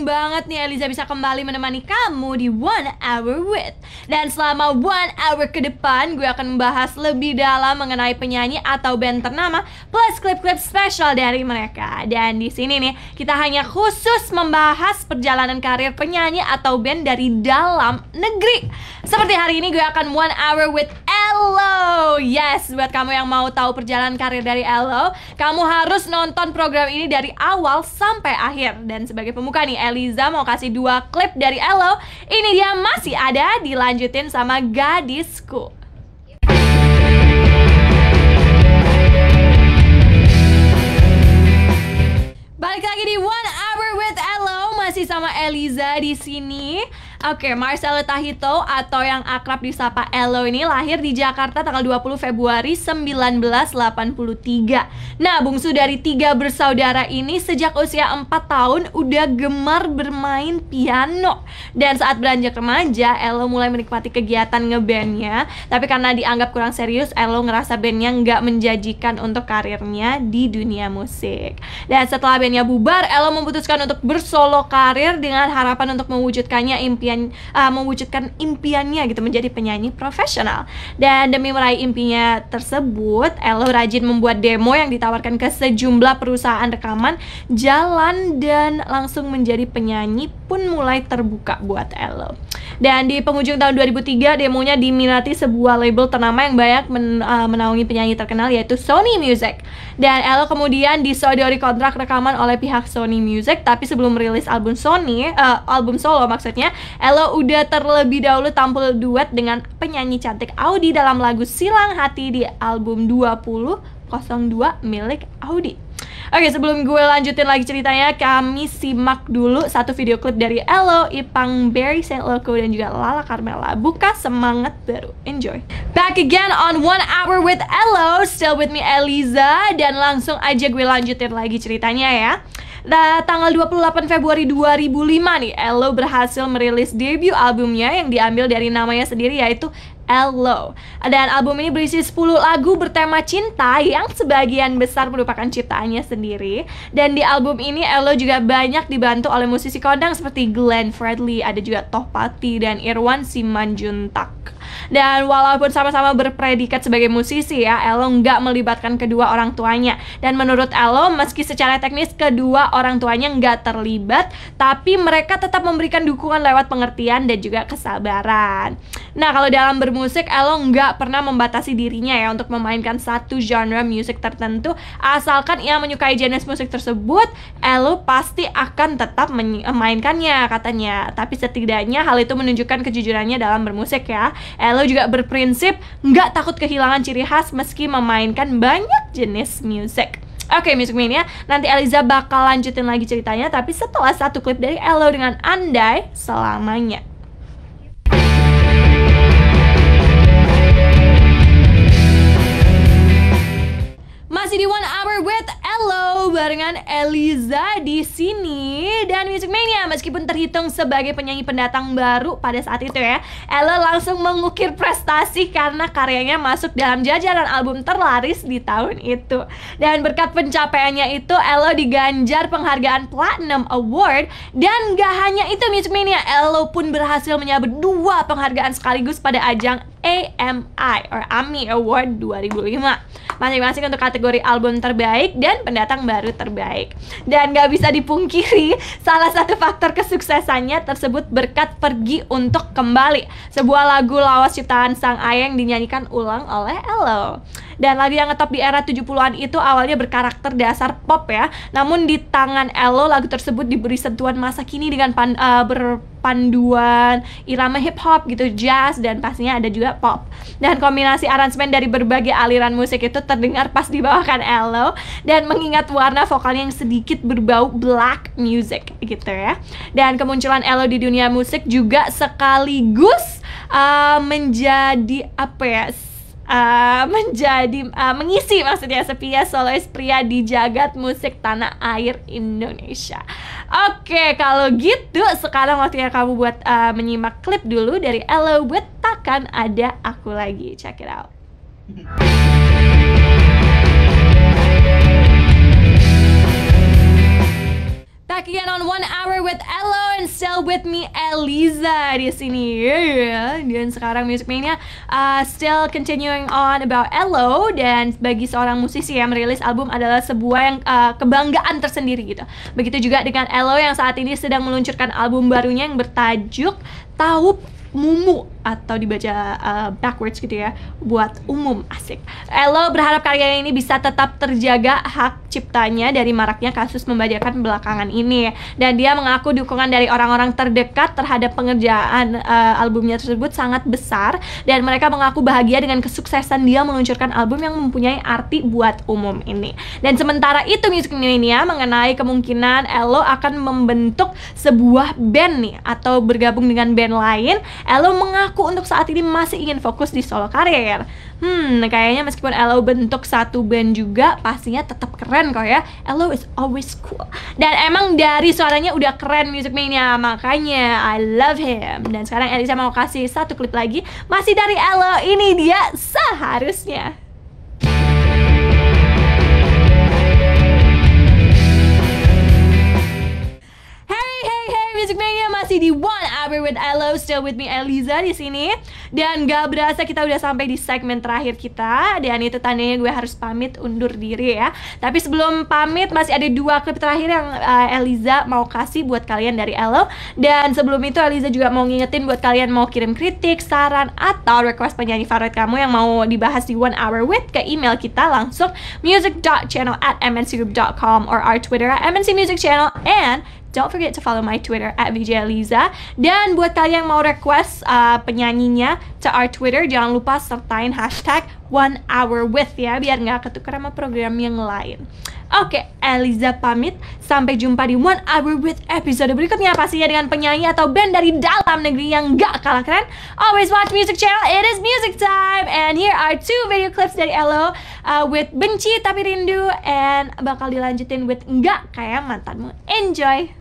seneng banget nih Eliza bisa kembali menemani kamu di One Hour With Dan selama One Hour ke depan gue akan membahas lebih dalam mengenai penyanyi atau band ternama Plus klip-klip spesial dari mereka Dan di sini nih kita hanya khusus membahas perjalanan karir penyanyi atau band dari dalam negeri Seperti hari ini gue akan One Hour With Ello. Yes, buat kamu yang mau tahu perjalanan karir dari Elo, kamu harus nonton program ini dari awal sampai akhir. Dan sebagai pemuka nih, Eliza mau kasih dua klip dari Elo. Ini dia masih ada, dilanjutin sama Gadisku. Balik lagi di One Hour with Elo, masih sama Eliza di sini. Oke, okay, Marcelo Tahito atau yang akrab disapa Elo ini lahir di Jakarta tanggal 20 Februari 1983. Nah, bungsu dari tiga bersaudara ini sejak usia 4 tahun udah gemar bermain piano. Dan saat beranjak remaja, Elo mulai menikmati kegiatan ngebandnya. Tapi karena dianggap kurang serius, Elo ngerasa bandnya nggak menjanjikan untuk karirnya di dunia musik. Dan setelah bandnya bubar, Elo memutuskan untuk bersolo karir dengan harapan untuk mewujudkannya impian impian uh, mewujudkan impiannya gitu menjadi penyanyi profesional. Dan demi meraih impinya tersebut, Elo rajin membuat demo yang ditawarkan ke sejumlah perusahaan rekaman jalan dan langsung menjadi penyanyi pun mulai terbuka buat Elo. Dan di penghujung tahun 2003 demonya diminati sebuah label ternama yang banyak men, uh, menaungi penyanyi terkenal yaitu Sony Music. Dan Elo kemudian disodori kontrak rekaman oleh pihak Sony Music tapi sebelum rilis album Sony, uh, album solo maksudnya, Elo udah terlebih dahulu tampil duet dengan penyanyi cantik Audi dalam lagu Silang Hati di album 2002 milik Audi. Oke, sebelum gue lanjutin lagi ceritanya, kami simak dulu satu video klip dari Elo, Ipang, Barry Saint Loco, dan juga Lala Carmela. Buka semangat baru. Enjoy. Back again on One Hour with Elo, still with me Eliza, dan langsung aja gue lanjutin lagi ceritanya ya. Nah, tanggal 28 Februari 2005 nih, Elo berhasil merilis debut albumnya yang diambil dari namanya sendiri yaitu Hello. Dan album ini berisi 10 lagu bertema cinta yang sebagian besar merupakan ciptaannya sendiri. Dan di album ini Ello juga banyak dibantu oleh musisi kondang seperti Glenn Fredly, ada juga Tohpati dan Irwan Simanjuntak. Dan walaupun sama-sama berpredikat sebagai musisi ya, Ello nggak melibatkan kedua orang tuanya. Dan menurut Elo, meski secara teknis kedua orang tuanya nggak terlibat, tapi mereka tetap memberikan dukungan lewat pengertian dan juga kesabaran. Nah, kalau dalam bermusik, Elo nggak pernah membatasi dirinya ya untuk memainkan satu genre musik tertentu. Asalkan ia menyukai jenis musik tersebut, Elo pasti akan tetap memainkannya eh, katanya. Tapi setidaknya hal itu menunjukkan kejujurannya dalam bermusik ya. Elo juga berprinsip nggak takut kehilangan ciri khas meski memainkan banyak jenis musik. Oke, okay, Music Mania, nanti Eliza bakal lanjutin lagi ceritanya, tapi setelah satu klip dari Elo dengan Andai selamanya. masih di One Hour with Elo barengan Eliza di sini dan Music Mania meskipun terhitung sebagai penyanyi pendatang baru pada saat itu ya, Elo langsung mengukir prestasi karena karyanya masuk dalam jajaran album terlaris di tahun itu. Dan berkat pencapaiannya itu, Elo diganjar penghargaan Platinum Award dan gak hanya itu Music Mania, Elo pun berhasil menyabet dua penghargaan sekaligus pada ajang AMI or AMI Award 2005 masing-masing untuk kategori album terbaik dan pendatang baru terbaik dan gak bisa dipungkiri salah satu faktor kesuksesannya tersebut berkat pergi untuk kembali sebuah lagu lawas ciptaan sang ayah yang dinyanyikan ulang oleh Elo dan lagu yang ngetop di era 70-an itu awalnya berkarakter dasar pop ya namun di tangan Elo lagu tersebut diberi sentuhan masa kini dengan pan, uh, ber panduan irama hip hop gitu, jazz dan pastinya ada juga pop. Dan kombinasi aransemen dari berbagai aliran musik itu terdengar pas dibawakan Elo dan mengingat warna vokalnya yang sedikit berbau black music gitu ya. Dan kemunculan Elo di dunia musik juga sekaligus uh, menjadi apa ya? Uh, menjadi uh, mengisi maksudnya sepia solois pria di jagat musik tanah air Indonesia. Oke, kalau gitu sekarang waktunya kamu buat uh, menyimak klip dulu dari Elo buat takkan Ada Aku Lagi. Check it out. with me Eliza di sini. Yeah, yeah. Dan sekarang Music Mania uh, still continuing on about Elo dan bagi seorang musisi yang merilis album adalah sebuah yang uh, kebanggaan tersendiri gitu. Begitu juga dengan Elo yang saat ini sedang meluncurkan album barunya yang bertajuk Taup Mumu atau dibaca uh, backwards gitu ya buat umum asik. Elo berharap karya ini bisa tetap terjaga hak ciptanya dari maraknya kasus membajakan belakangan ini dan dia mengaku dukungan dari orang-orang terdekat terhadap pengerjaan uh, albumnya tersebut sangat besar dan mereka mengaku bahagia dengan kesuksesan dia meluncurkan album yang mempunyai arti buat umum ini. Dan sementara itu Music Millennia mengenai kemungkinan Elo akan membentuk sebuah band nih atau bergabung dengan band lain, Elo mengaku aku untuk saat ini masih ingin fokus di solo karir. Hmm, kayaknya meskipun Elo bentuk satu band juga, pastinya tetap keren kok ya. Elo is always cool. Dan emang dari suaranya udah keren Music Mania, makanya I love him. Dan sekarang Elisa mau kasih satu klip lagi, masih dari Elo, ini dia seharusnya. Music Mania masih di One Hour with Elo Still with me Eliza di sini Dan gak berasa kita udah sampai di segmen terakhir kita Dan itu tandanya gue harus pamit undur diri ya Tapi sebelum pamit masih ada dua klip terakhir yang uh, Eliza mau kasih buat kalian dari Elo Dan sebelum itu Eliza juga mau ngingetin buat kalian mau kirim kritik, saran, atau request penyanyi favorit kamu yang mau dibahas di One Hour With Ke email kita langsung music.channel at mncgroup.com Or our Twitter at music channel And Don't forget to follow my Twitter at Vijayaliza. Dan buat kalian yang mau request uh, penyanyinya to our Twitter, jangan lupa sertain hashtag One Hour With ya, biar nggak ketukar sama program yang lain. Oke, okay, Eliza pamit. Sampai jumpa di One Hour With episode berikutnya pastinya dengan penyanyi atau band dari dalam negeri yang nggak kalah keren. Always watch music channel, it is music time. And here are two video clips dari Elo uh, with Benci Tapi Rindu and bakal dilanjutin with Nggak Kayak Mantanmu. Enjoy!